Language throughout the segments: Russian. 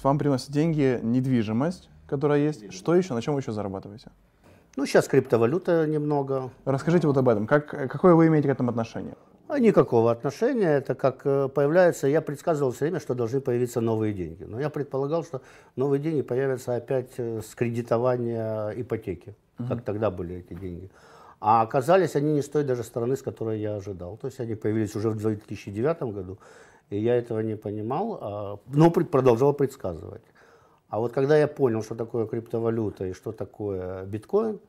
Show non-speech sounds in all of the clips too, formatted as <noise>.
есть вам приносят деньги недвижимость, которая есть. Что еще? На чем вы еще зарабатываете? Ну, сейчас криптовалюта немного. Расскажите вот об этом. Как, какое вы имеете к этому отношение? А, никакого отношения. Это как э, появляется... Я предсказывал все время, что должны появиться новые деньги. Но я предполагал, что новые деньги появятся опять э, с кредитования ипотеки, угу. как тогда были эти деньги. А оказались они не с той даже стороны, с которой я ожидал. То есть они появились уже в 2009 году, и я этого не понимал, а, но продолжал предсказывать. А вот когда я понял, что такое криптовалюта и что такое биткоин,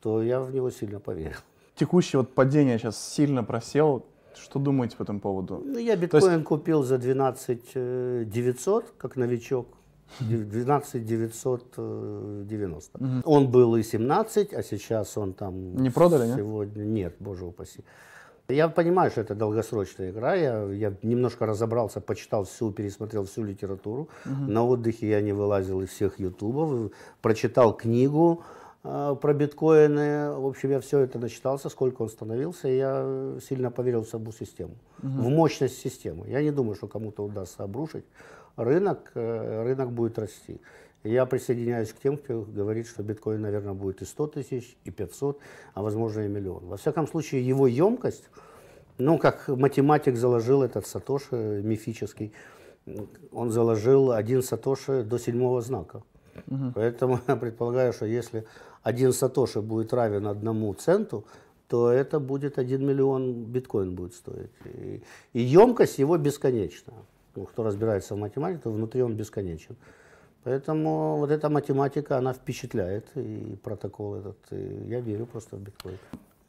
то я в него сильно поверил. Текущее вот падение сейчас сильно просел. Что думаете по этому поводу? Ну, я биткоин есть... купил за 12 900, э, как новичок. 12 990. Угу. Он был и 17, а сейчас он там... Не продали, сегодня... нет? Нет, боже упаси. Я понимаю, что это долгосрочная игра. Я, я немножко разобрался, почитал всю, пересмотрел всю литературу. Угу. На отдыхе я не вылазил из всех ютубов. Прочитал книгу а, про биткоины. В общем, я все это насчитался, сколько он становился, и я сильно поверил в саму систему, угу. в мощность системы. Я не думаю, что кому-то удастся обрушить рынок, э, рынок будет расти. Я присоединяюсь к тем, кто говорит, что биткоин, наверное, будет и 100 тысяч, и 500, а возможно и миллион. Во всяком случае, его емкость, ну, как математик заложил этот Сатоши мифический, он заложил один Сатоши до седьмого знака. Угу. Поэтому <laughs> я предполагаю, что если один сатоши будет равен одному центу, то это будет 1 миллион биткоин будет стоить. И, и емкость его бесконечна. Ну, кто разбирается в математике, то внутри он бесконечен. Поэтому вот эта математика, она впечатляет, и протокол этот. И я верю просто в биткоин.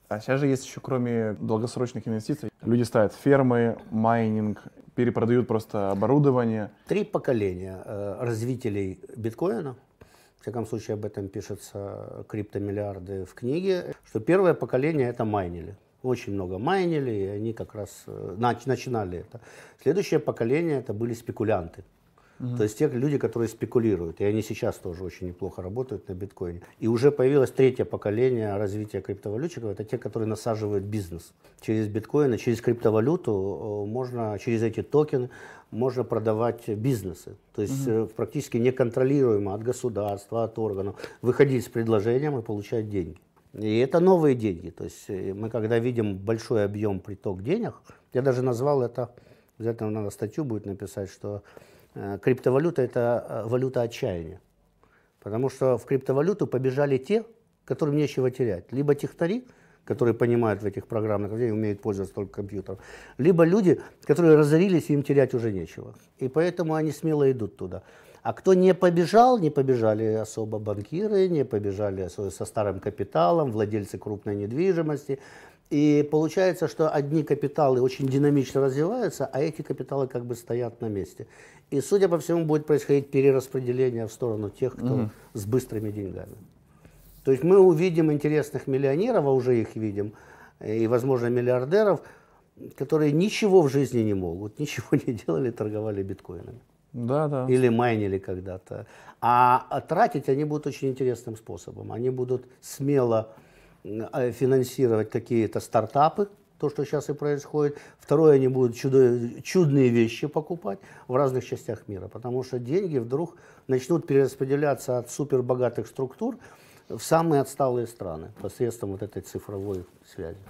А сейчас же есть еще, кроме долгосрочных инвестиций, люди ставят фермы, майнинг, перепродают просто оборудование. Три поколения э, развителей биткоина. В всяком случае, об этом пишется «Криптомиллиарды» в книге, что первое поколение — это майнили. Очень много майнили, и они как раз э, нач- начинали это. Следующее поколение — это были спекулянты. То есть те люди, которые спекулируют, и они сейчас тоже очень неплохо работают на биткоине. И уже появилось третье поколение развития криптовалютчиков, это те, которые насаживают бизнес. Через биткоины, через криптовалюту э, можно, через эти токены можно продавать бизнесы. То есть mm практически неконтролируемо от государства, от органов, выходить с предложением и получать деньги. И это новые деньги. То есть э, мы когда видим большой объем приток денег, я даже назвал это, обязательно надо статью будет написать, что Э, криптовалюта – это э, валюта отчаяния. Потому что в криптовалюту побежали те, которым нечего терять. Либо технари, которые понимают в этих программах, где умеют пользоваться только компьютером, либо люди, которые разорились, и им терять уже нечего. И поэтому они смело идут туда. А кто не побежал, не побежали особо банкиры, не побежали со старым капиталом, владельцы крупной недвижимости, и получается, что одни капиталы очень динамично развиваются, а эти капиталы как бы стоят на месте. И, судя по всему, будет происходить перераспределение в сторону тех, кто mm. с быстрыми деньгами. То есть мы увидим интересных миллионеров, а уже их видим, и, возможно, миллиардеров, которые ничего в жизни не могут, <laughs> ничего не делали, торговали биткоинами. Да, да. Или майнили когда-то. А, а тратить они будут очень интересным способом. Они будут смело а, финансировать какие-то стартапы, то, что сейчас и происходит. Второе, они будут чудо, чудные вещи покупать в разных частях мира, потому что деньги вдруг начнут перераспределяться от супербогатых структур в самые отсталые страны посредством вот этой цифровой связи.